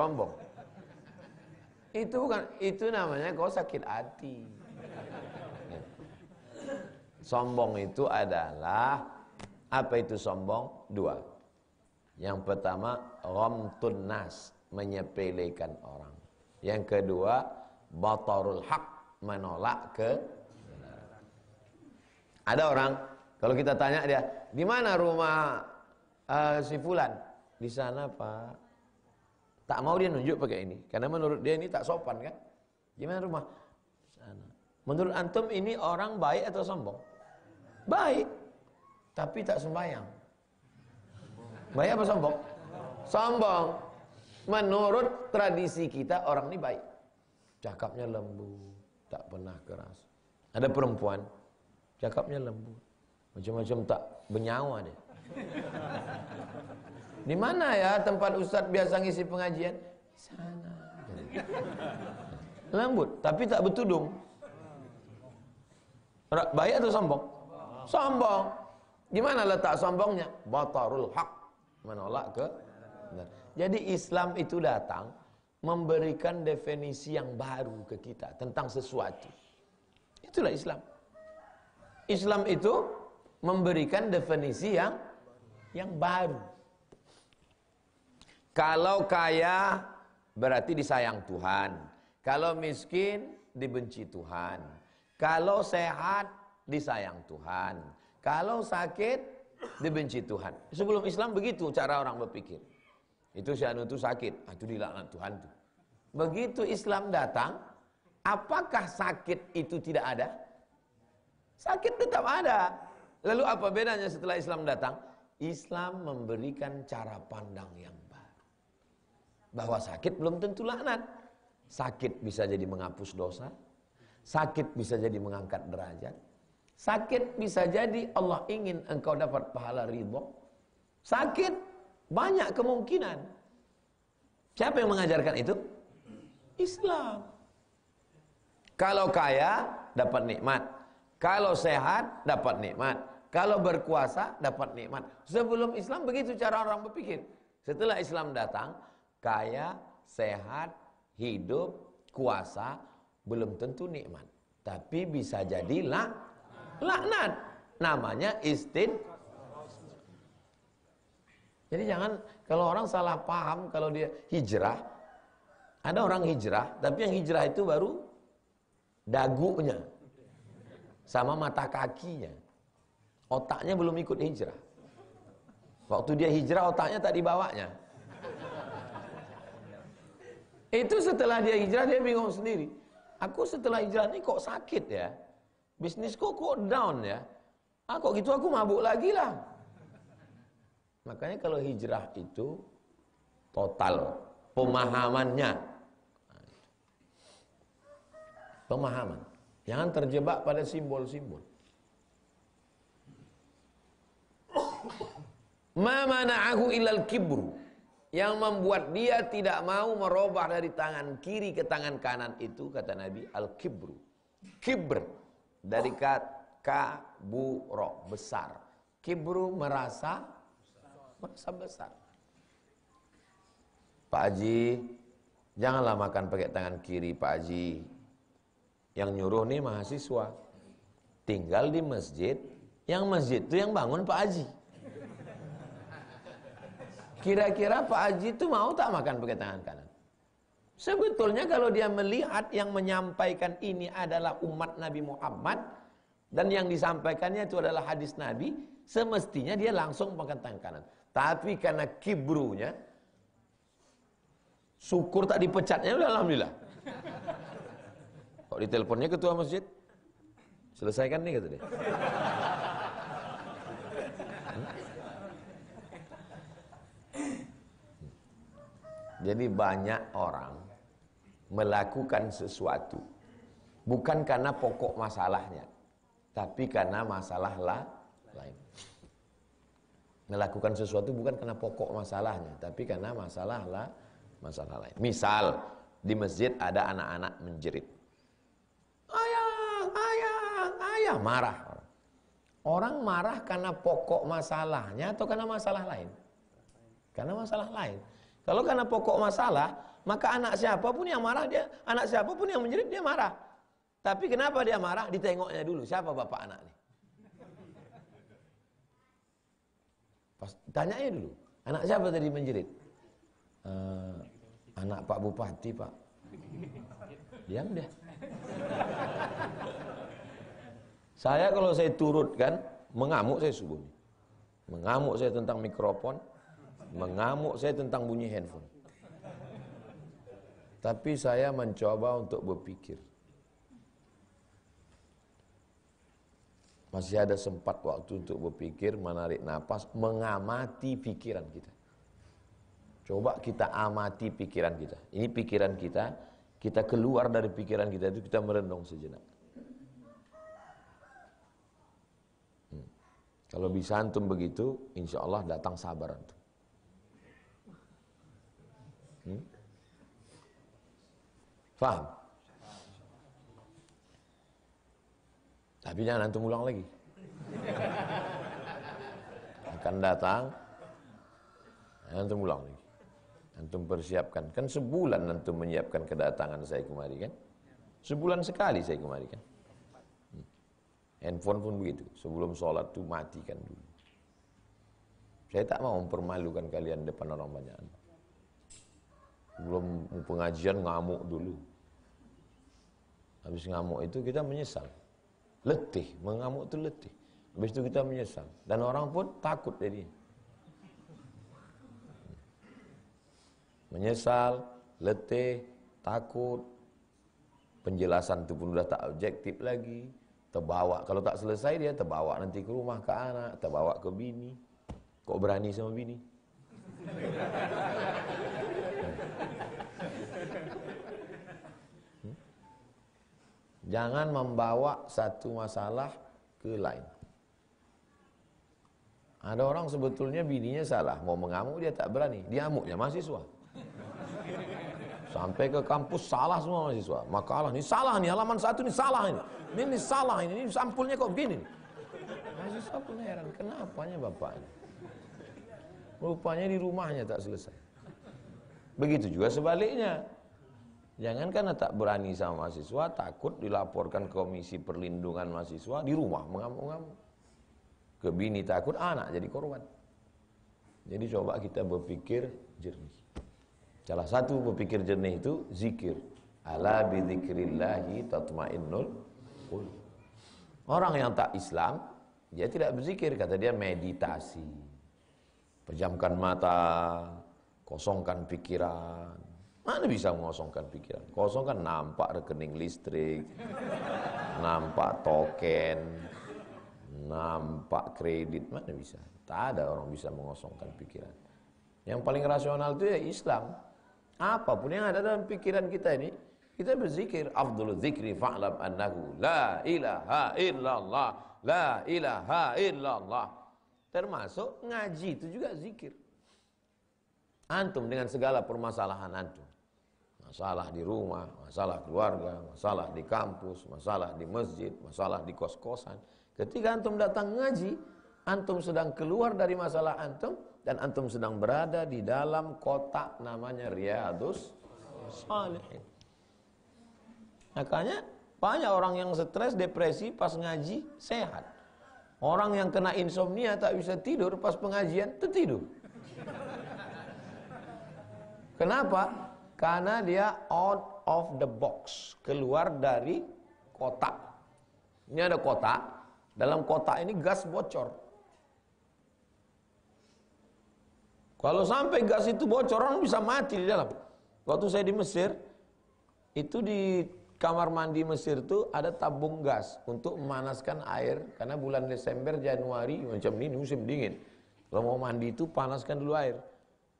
sombong. Itu bukan itu namanya kau sakit hati. Sombong itu adalah apa itu sombong? Dua. Yang pertama rom nas, menyepelekan orang. Yang kedua batarul hak, menolak ke ada orang kalau kita tanya dia, di mana rumah uh, si Fulan? Di sana Pak. Tak mau dia nunjuk pakai ini. Karena menurut dia ini tak sopan kan? Gimana rumah? Sana. Menurut antum ini orang baik atau sombong? Baik. Tapi tak sembahyang. Baik apa sombong? Sombong. Menurut tradisi kita orang ini baik. Cakapnya lembut, tak pernah keras. Ada perempuan, cakapnya lembut. Macam-macam tak benyawa dia. Di mana ya tempat ustadz biasa ngisi pengajian? Sana. Lembut, tapi tak bertudung. Baik atau sombong? Sombong. Di mana letak sombongnya? Batarul haq. Menolak ke? Jadi Islam itu datang memberikan definisi yang baru ke kita tentang sesuatu. Itulah Islam. Islam itu memberikan definisi yang yang baru. Kalau kaya berarti disayang Tuhan. Kalau miskin dibenci Tuhan. Kalau sehat disayang Tuhan. Kalau sakit dibenci Tuhan. Sebelum Islam begitu cara orang berpikir. Itu si anu itu sakit, ah, itu dilaknat Tuhan tuh. Begitu Islam datang, apakah sakit itu tidak ada? Sakit tetap ada. Lalu apa bedanya setelah Islam datang? Islam memberikan cara pandang yang bahwa sakit belum tentu laknat. Sakit bisa jadi menghapus dosa. Sakit bisa jadi mengangkat derajat. Sakit bisa jadi Allah ingin engkau dapat pahala ridho. Sakit banyak kemungkinan. Siapa yang mengajarkan itu? Islam. Kalau kaya dapat nikmat. Kalau sehat dapat nikmat. Kalau berkuasa dapat nikmat. Sebelum Islam begitu cara orang berpikir. Setelah Islam datang, kaya, sehat, hidup, kuasa, belum tentu nikmat. Tapi bisa jadi lak, laknat. Namanya istin. Jadi jangan kalau orang salah paham kalau dia hijrah. Ada orang hijrah, tapi yang hijrah itu baru dagunya sama mata kakinya. Otaknya belum ikut hijrah. Waktu dia hijrah otaknya tak dibawanya. Itu setelah dia hijrah dia bingung sendiri. Aku setelah hijrah ini kok sakit ya? Bisnisku kok down ya? Ah kok gitu aku mabuk lagi lah. Makanya kalau hijrah itu total pemahamannya. Pemahaman. Jangan terjebak pada simbol-simbol. Ma aku ilal kibru yang membuat dia tidak mau merubah dari tangan kiri ke tangan kanan itu kata Nabi al-kibru. Kibr dari kata kaburo besar. Kibru merasa merasa besar. Pak Haji, janganlah makan pakai tangan kiri Pak Haji. Yang nyuruh nih mahasiswa. Tinggal di masjid, yang masjid itu yang bangun Pak Haji. Kira-kira Pak Haji itu mau tak makan pakai tangan kanan? Sebetulnya kalau dia melihat yang menyampaikan ini adalah umat Nabi Muhammad dan yang disampaikannya itu adalah hadis Nabi, semestinya dia langsung makan tangan kanan. Tapi karena kibrunya, syukur tak dipecatnya, alhamdulillah. Kok diteleponnya ketua masjid? Selesaikan nih kata dia. Jadi banyak orang melakukan sesuatu bukan karena pokok masalahnya, tapi karena masalah lain. Melakukan sesuatu bukan karena pokok masalahnya, tapi karena masalah lah masalah lain. Misal di masjid ada anak-anak menjerit, ayah, ayah, ayah marah. Orang marah karena pokok masalahnya atau karena masalah lain? Karena masalah lain. Kalau karena pokok masalah, maka anak siapapun yang marah dia, anak siapapun yang menjerit dia marah. Tapi kenapa dia marah? Ditengoknya dulu siapa bapak anak ini. Pas tanyanya dulu, anak siapa tadi menjerit? Uh, anak Pak Bupati Pak. Diam deh. saya kalau saya turut kan, mengamuk saya subuh. Mengamuk saya tentang mikrofon, mengamuk saya tentang bunyi handphone. Tapi saya mencoba untuk berpikir. Masih ada sempat waktu untuk berpikir, menarik nafas, mengamati pikiran kita. Coba kita amati pikiran kita. Ini pikiran kita, kita keluar dari pikiran kita itu kita merenung sejenak. Hmm. Kalau bisa antum begitu, insya Allah datang sabar antum. Faham? Tapi jangan antum ulang lagi. Akan datang, antum ulang lagi. Antum persiapkan. Kan sebulan antum menyiapkan kedatangan saya kemari kan? Sebulan sekali saya kemari kan? Hmm. Handphone pun begitu. Sebelum sholat tuh matikan dulu. Saya tak mau mempermalukan kalian depan orang banyak. Belum pengajian ngamuk dulu. Habis ngamuk itu kita menyesal. Letih, mengamuk itu letih. Habis itu kita menyesal. Dan orang pun takut jadi. Menyesal, letih, takut. Penjelasan itu pun sudah tak objektif lagi. Terbawa, kalau tak selesai dia terbawa nanti ke rumah ke anak, terbawa ke bini. Kok berani sama bini? Jangan membawa satu masalah ke lain. Ada orang sebetulnya bininya salah, mau mengamuk dia tak berani, dia amuknya mahasiswa. Sampai ke kampus salah semua mahasiswa. Makalah ini salah nih, halaman satu ini salah ini. Ini, ini salah ini, ini sampulnya kok gini. Mahasiswa pun heran, kenapanya bapak ini? Rupanya di rumahnya tak selesai. Begitu juga sebaliknya. Jangan karena tak berani sama mahasiswa, takut dilaporkan komisi perlindungan mahasiswa di rumah mengamuk-ngamuk. Ke bini takut, anak ah, jadi korban. Jadi coba kita berpikir jernih. Salah satu berpikir jernih itu zikir. Ala bidzikrillahi tatmainnul qulub. Orang yang tak Islam, dia tidak berzikir, kata dia meditasi. Pejamkan mata, kosongkan pikiran, Mana bisa mengosongkan pikiran? Kosongkan nampak rekening listrik, nampak token, nampak kredit, mana bisa? Tak ada orang bisa mengosongkan pikiran. Yang paling rasional itu ya Islam. Apapun yang ada dalam pikiran kita ini, kita berzikir afdhalu zikri fa'lam annahu la ilaha illallah, la ilaha illallah. Termasuk ngaji itu juga zikir. Antum dengan segala permasalahan antum masalah di rumah, masalah keluarga, masalah di kampus, masalah di masjid, masalah di kos-kosan. Ketika antum datang ngaji, antum sedang keluar dari masalah antum dan antum sedang berada di dalam kotak namanya Riyadus Salihin. Makanya banyak orang yang stres, depresi pas ngaji sehat. Orang yang kena insomnia tak bisa tidur pas pengajian tertidur. Kenapa? Karena dia out of the box, keluar dari kotak. Ini ada kotak, dalam kotak ini gas bocor. Kalau sampai gas itu bocor, orang bisa mati di dalam. Waktu saya di Mesir, itu di kamar mandi Mesir itu ada tabung gas untuk memanaskan air karena bulan Desember, Januari macam ini musim dingin. Kalau mau mandi itu panaskan dulu air.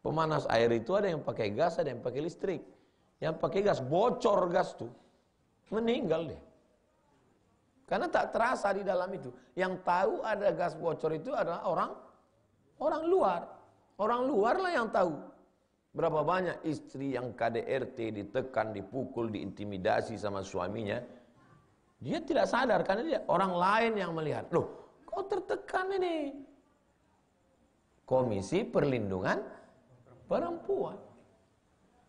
Pemanas air itu ada yang pakai gas, ada yang pakai listrik. Yang pakai gas bocor gas tuh. Meninggal deh. Karena tak terasa di dalam itu. Yang tahu ada gas bocor itu adalah orang orang luar. Orang luar lah yang tahu. Berapa banyak istri yang KDRT ditekan, dipukul, diintimidasi sama suaminya. Dia tidak sadar karena dia orang lain yang melihat. Loh, kau tertekan ini. Komisi Perlindungan Perempuan.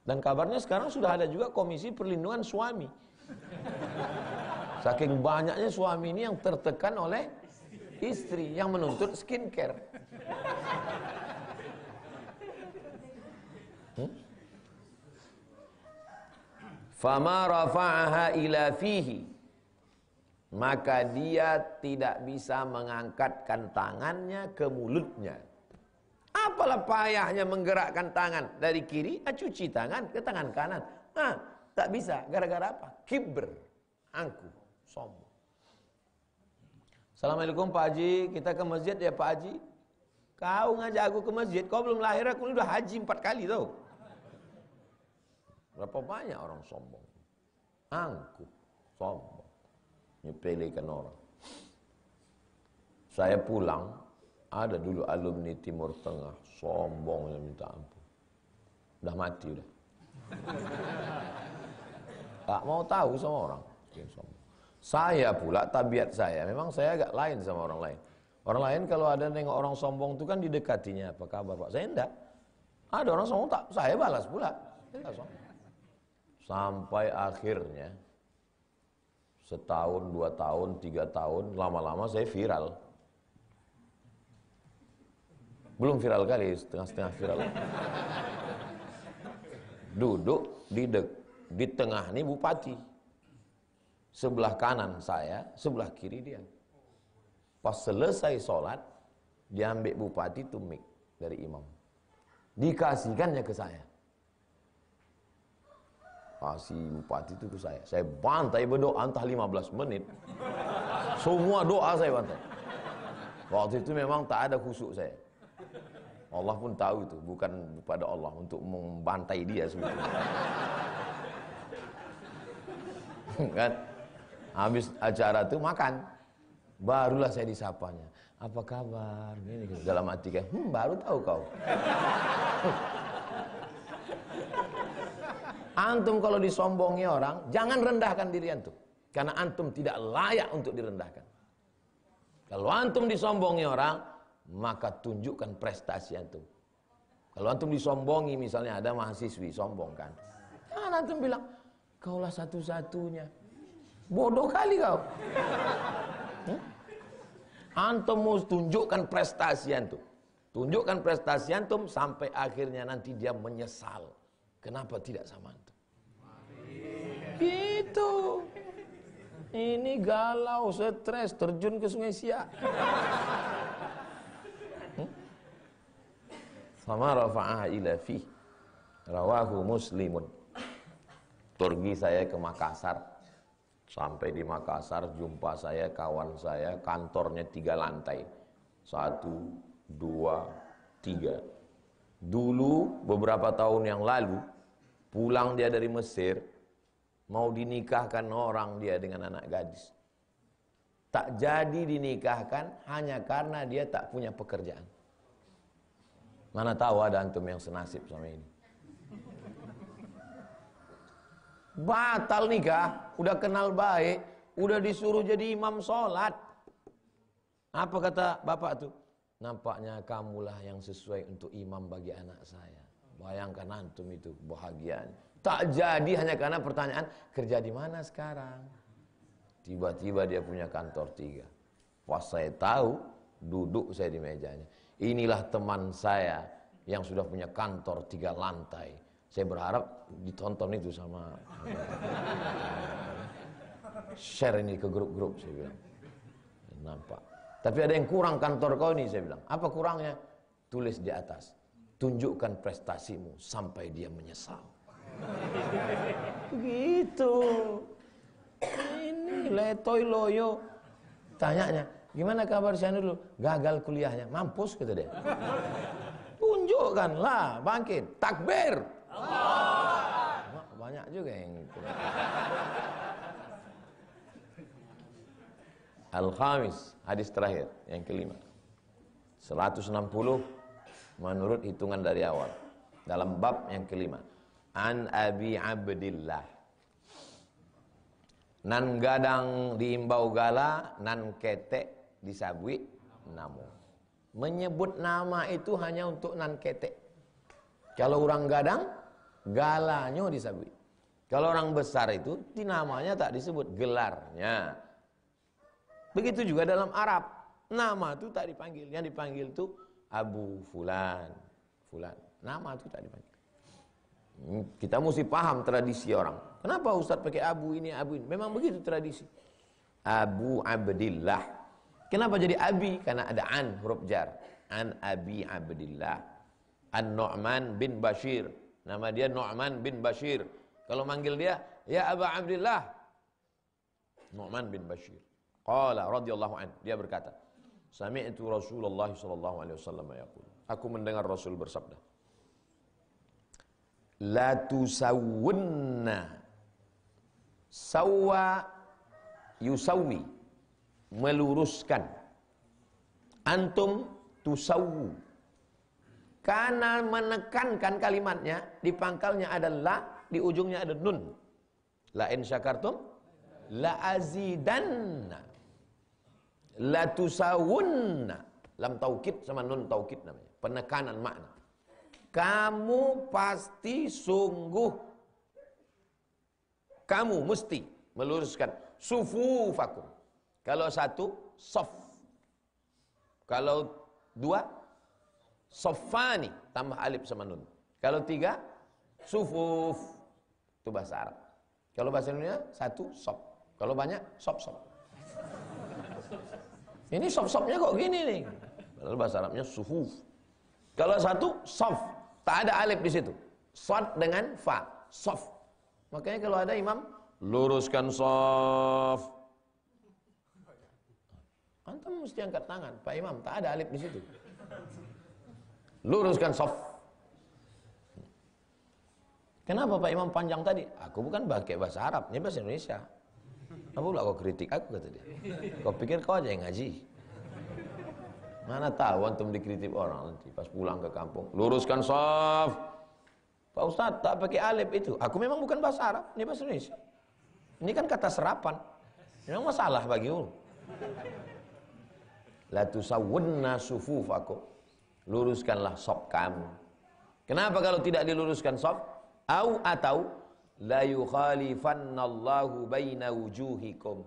Dan kabarnya sekarang sudah ada juga komisi perlindungan suami. Saking banyaknya suami ini yang tertekan oleh istri yang menuntut skincare. Hmm? Fama rafa'aha ila fihi maka dia tidak bisa mengangkatkan tangannya ke mulutnya kalau payahnya menggerakkan tangan dari kiri, ah, cuci tangan ke tangan kanan. Nah, tak bisa. Gara-gara apa? Kiber. Angku. Sombong. Assalamualaikum Pak Haji. Kita ke masjid ya Pak Haji. Kau ngajak aku ke masjid. Kau belum lahir aku udah haji empat kali tau. Berapa banyak orang sombong. Angku. Sombong. Nyepelekan orang. Saya pulang ada dulu alumni Timur Tengah, sombong yang minta ampun. Udah mati udah. Tak mau tahu sama orang. Saya pula tabiat saya, memang saya agak lain sama orang lain. Orang lain kalau ada nengok orang sombong itu kan didekatinya, apa kabar Pak? Saya enggak. Ada orang sombong tak, saya balas pula. Sampai akhirnya setahun, dua tahun, tiga tahun, lama-lama saya viral. Belum viral kali, setengah-setengah viral. Duduk di dek, di tengah nih bupati. Sebelah kanan saya, sebelah kiri dia. Pas selesai sholat, diambil bupati tumik dari imam. Dikasihkannya ke saya. Kasih bupati itu ke saya. Saya bantai berdoa entah 15 menit. Semua doa saya bantai. Waktu itu memang tak ada khusyuk saya. Allah pun tahu itu, bukan pada Allah untuk membantai dia sebetulnya. kan? Habis acara itu makan. Barulah saya disapanya. Apa kabar? Gini, dalam hati kan, hmm, baru tahu kau. antum kalau disombongi orang, jangan rendahkan diri antum. Karena antum tidak layak untuk direndahkan. Kalau antum disombongi orang, maka tunjukkan prestasi antum. Kalau antum disombongi misalnya ada mahasiswi sombong kan. Jangan antum bilang, kaulah satu-satunya. Bodoh kali kau. Hmm? Antum mau tunjukkan prestasi antum. Tunjukkan prestasi antum sampai akhirnya nanti dia menyesal. Kenapa tidak sama antum? Gitu. Ini galau, stres, terjun ke sungai Siak. fama rafa'aha ila fi rawahu muslimun Turgi saya ke Makassar sampai di Makassar jumpa saya kawan saya kantornya tiga lantai satu dua tiga dulu beberapa tahun yang lalu pulang dia dari Mesir mau dinikahkan orang dia dengan anak gadis tak jadi dinikahkan hanya karena dia tak punya pekerjaan Mana tahu ada antum yang senasib sama ini. Batal nikah, udah kenal baik, udah disuruh jadi imam sholat. Apa kata bapak tuh? Nampaknya kamulah yang sesuai untuk imam bagi anak saya. Bayangkan antum itu bahagian. Tak jadi hanya karena pertanyaan kerja di mana sekarang. Tiba-tiba dia punya kantor tiga. Pas saya tahu, duduk saya di mejanya. Inilah teman saya yang sudah punya kantor tiga lantai. Saya berharap ditonton itu sama share ini ke grup-grup saya bilang. Nampak. Tapi ada yang kurang kantor kau ini saya bilang. Apa kurangnya? Tulis di atas. Tunjukkan prestasimu sampai dia menyesal. Begitu. Ini letoy loyo. Tanyanya, Gimana kabar saya dulu? Gagal kuliahnya. Mampus kata dia. Tunjukkanlah bangkit. Takbir. Allah. Banyak juga yang itu. Al-Khamis, hadis terakhir, yang kelima. 160 menurut hitungan dari awal. Dalam bab yang kelima. An Abi Abdillah. Nan gadang diimbau gala, nan ketek disabui namu Menyebut nama itu hanya untuk nan ketek. Kalau orang gadang, galanya disabui. Kalau orang besar itu, namanya tak disebut, gelarnya. Begitu juga dalam Arab, nama itu tak dipanggil. Yang dipanggil itu Abu Fulan. Fulan. Nama itu tak dipanggil. Hmm, kita mesti paham tradisi orang. Kenapa Ustadz pakai Abu ini, Abu ini? Memang begitu tradisi. Abu Abdillah Kenapa jadi abi? Karena ada an huruf jar. An abi Abdillah. An Nu'man bin Bashir. Nama dia Nu'man bin Bashir. Kalau manggil dia, ya Aba Abdillah. Nu'man bin Bashir. Qala radhiyallahu an. Dia berkata, Sami'tu Rasulullah sallallahu alaihi wasallam yaqul. Aku mendengar Rasul bersabda. La tusawwunna sawa yusawi meluruskan. Antum tusawu. Karena menekankan kalimatnya, di pangkalnya ada la, di ujungnya ada nun. La in syakartum la azidanna. La tusawunna. Lam taukid sama nun taukid namanya. Penekanan makna. Kamu pasti sungguh kamu mesti meluruskan sufufakum kalau satu, sof. Kalau dua, sofani. Tambah alif sama nun. Kalau tiga, sufuf. Itu bahasa Arab. Kalau bahasa Indonesia, satu, sof. Kalau banyak, sop-sop. Ini sop-sopnya kok gini nih. Kalau bahasa Arabnya sufuf. Kalau satu, sof. Tak ada alif di situ. Sod dengan fa. Sof. Makanya kalau ada imam, luruskan soft. Antum mesti angkat tangan, Pak Imam, tak ada alif di situ. Luruskan soft. Kenapa Pak Imam panjang tadi? Aku bukan pakai bahasa Arab, ini bahasa Indonesia. Apa pula kau kritik aku kata dia. Kau pikir kau aja yang ngaji. Mana tahu antum dikritik orang nanti pas pulang ke kampung. Luruskan soft. Pak Ustadz tak pakai alif itu. Aku memang bukan bahasa Arab, ini bahasa Indonesia. Ini kan kata serapan. Memang masalah bagi ulu la tusawwunna sufufakum. Luruskanlah sop kamu. Kenapa kalau tidak diluruskan sop? Au atau la yukhalifannallahu baina wujuhikum.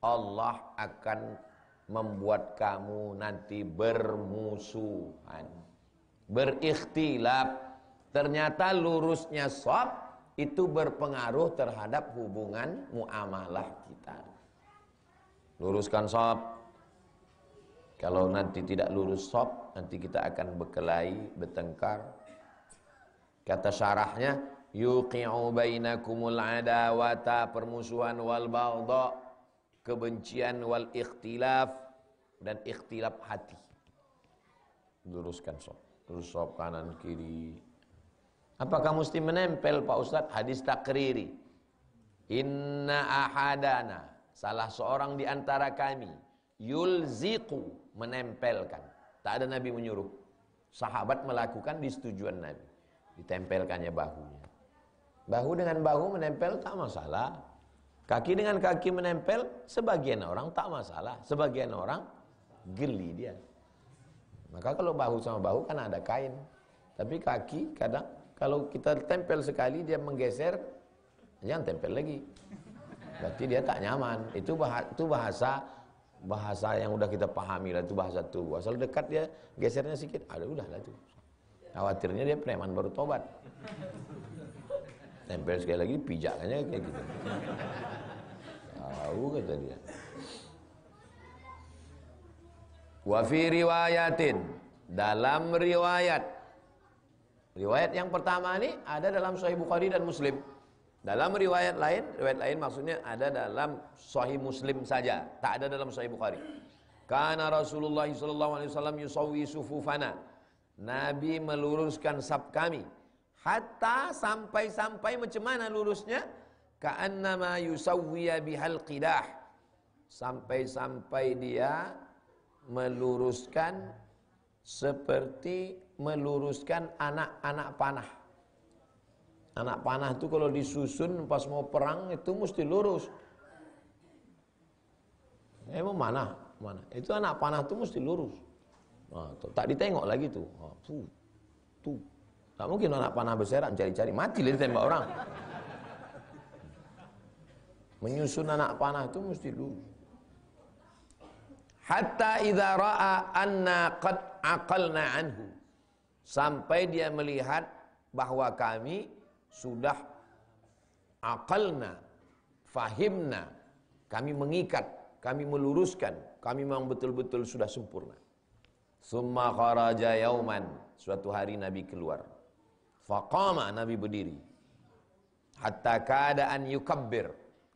Allah akan membuat kamu nanti bermusuhan, berikhtilaf. Ternyata lurusnya sop itu berpengaruh terhadap hubungan muamalah kita. Luruskan sop, kalau nanti tidak lurus sob, nanti kita akan berkelahi, bertengkar. Kata syarahnya, yuqi'u bainakumul adawata permusuhan wal bagdha kebencian wal ikhtilaf dan ikhtilaf hati. Luruskan sob, lurus sob kanan kiri. Apakah mesti menempel Pak Ustaz hadis takriri? Inna ahadana salah seorang di antara kami yulziqu menempelkan. Tak ada Nabi menyuruh. Sahabat melakukan di setujuan Nabi. Ditempelkannya bahunya. Bahu dengan bahu menempel tak masalah. Kaki dengan kaki menempel, sebagian orang tak masalah. Sebagian orang geli dia. Maka kalau bahu sama bahu kan ada kain. Tapi kaki kadang kalau kita tempel sekali dia menggeser, jangan tempel lagi. Berarti dia tak nyaman. itu bahasa bahasa yang udah kita pahami lah itu bahasa tubuh. Asal dekat dia gesernya sedikit, ada udah lah itu Khawatirnya dia preman baru tobat. Tempel sekali lagi pijakannya kayak gitu. Tahu kata dia. wafi riwayatin dalam riwayat. Riwayat yang pertama ini ada dalam Sahih Bukhari dan Muslim. Dalam riwayat lain, riwayat lain maksudnya ada dalam Sahih Muslim saja, tak ada dalam Sahih Bukhari. Karena Rasulullah SAW yusawi sufufana. Nabi meluruskan sab kami. Hatta sampai-sampai macam mana lurusnya? Ka'annama yusawiya bihal qidah. Sampai-sampai dia meluruskan seperti meluruskan anak-anak panah. Anak panah itu kalau disusun pas mau perang itu mesti lurus. Emang eh, mana? Mana? Itu anak panah itu mesti lurus. Nah, tuh, tak ditengok lagi tuh. Nah, tuh. Tuh. Tak mungkin anak panah berserak cari-cari mati lihat tembak orang. Menyusun anak panah itu mesti lurus. Hatta idza ra'a anna qad aqalna anhu. Sampai dia melihat bahwa kami sudah akalna, fahimna, kami mengikat, kami meluruskan, kami memang betul-betul sudah sempurna. Summa kharaja yauman, suatu hari Nabi keluar. Faqama Nabi berdiri. Hatta keadaan yukabbir.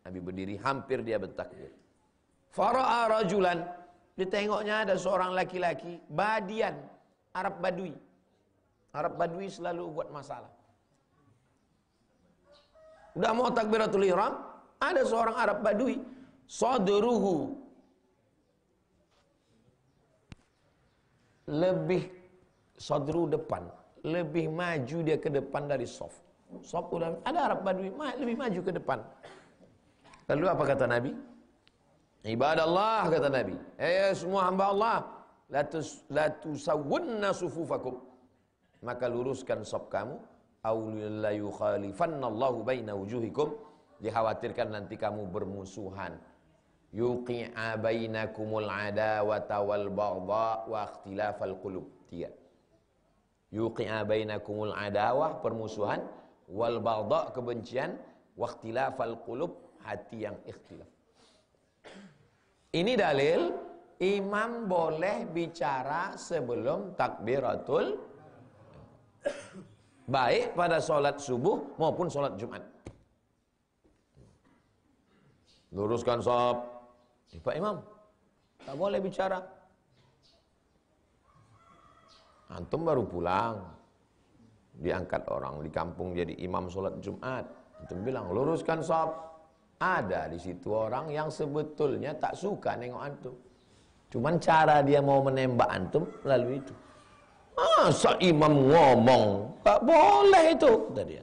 Nabi berdiri hampir dia bertakbir. Fara'a rajulan, ditengoknya ada seorang laki-laki, badian, Arab Badui. Arab Badui selalu buat masalah. Udah mau takbiratul ihram, ada seorang Arab Badui, sadruhu lebih sadru depan, lebih maju dia ke depan dari sof. Sof udah ada Arab Badui ma lebih maju ke depan. Lalu apa kata Nabi? Ibadah Allah kata Nabi. Eh ya, semua hamba Allah, latus latusawunna sufufakum. Maka luruskan sop kamu baina wujuhikum Dikhawatirkan nanti kamu bermusuhan Yuqi'a bainakumul adawata wal wa ikhtilafal qulub Tiga Yuqi'a bainakumul adawah permusuhan Wal kebencian wa ikhtilafal Hati yang ikhtilaf Ini dalil Imam boleh bicara sebelum takbiratul Baik pada sholat subuh maupun sholat Jumat. Luruskan sob Eh, Pak Imam, tak boleh bicara. Antum baru pulang. Diangkat orang di kampung jadi imam sholat Jumat. Antum bilang, luruskan sob Ada di situ orang yang sebetulnya tak suka nengok antum. Cuman cara dia mau menembak antum lalu itu. Masa imam ngomong? Tak boleh itu, kata dia.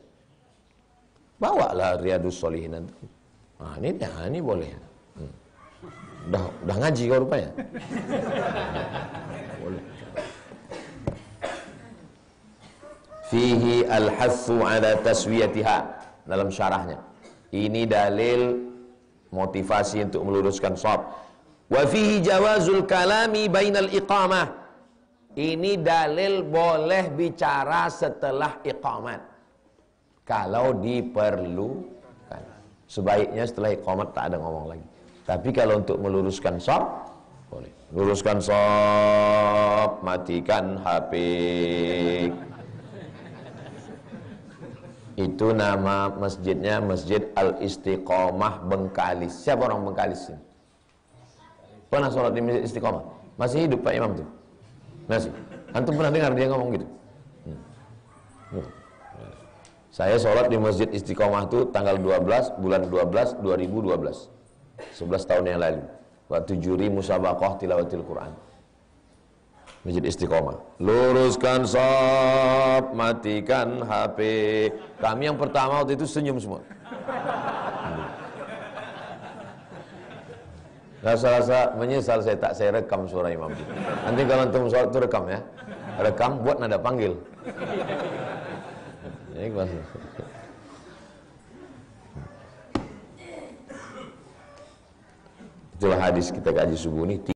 Bawalah riadus solihin nanti. Ah, ini dah, ini boleh. Hmm. Dah, dah ngaji kau rupanya. Hmm, boleh. Fihi al-hassu ala taswiyatiha. Dalam syarahnya. Ini dalil motivasi untuk meluruskan sob. Wa fihi jawazul kalami bainal iqamah ini dalil boleh bicara setelah iqamat. Kalau diperlukan. Sebaiknya setelah iqamat tak ada ngomong lagi. Tapi kalau untuk meluruskan sob, boleh. Luruskan sob, matikan HP. Itu nama masjidnya Masjid Al-Istiqomah Bengkalis. Siapa orang Bengkalis ini? Pernah sholat di Masjid Istiqomah? Masih hidup Pak Imam tuh? Nah, antum pernah dengar dia ngomong gitu? Hmm. Hmm. Saya sholat di Masjid Istiqomah itu tanggal 12 bulan 12 2012. 11 tahun yang lalu. Waktu juri musabakoh tilawatil Quran. Masjid Istiqomah. Luruskan sob, matikan HP. Kami yang pertama waktu itu senyum semua. Rasa-rasa menyesal saya tak saya rekam suara Imam Nanti kalau antum soal itu rekam ya. Rekam buat nada panggil. Ini Ya, Itulah hadis kita kaji subuh ini.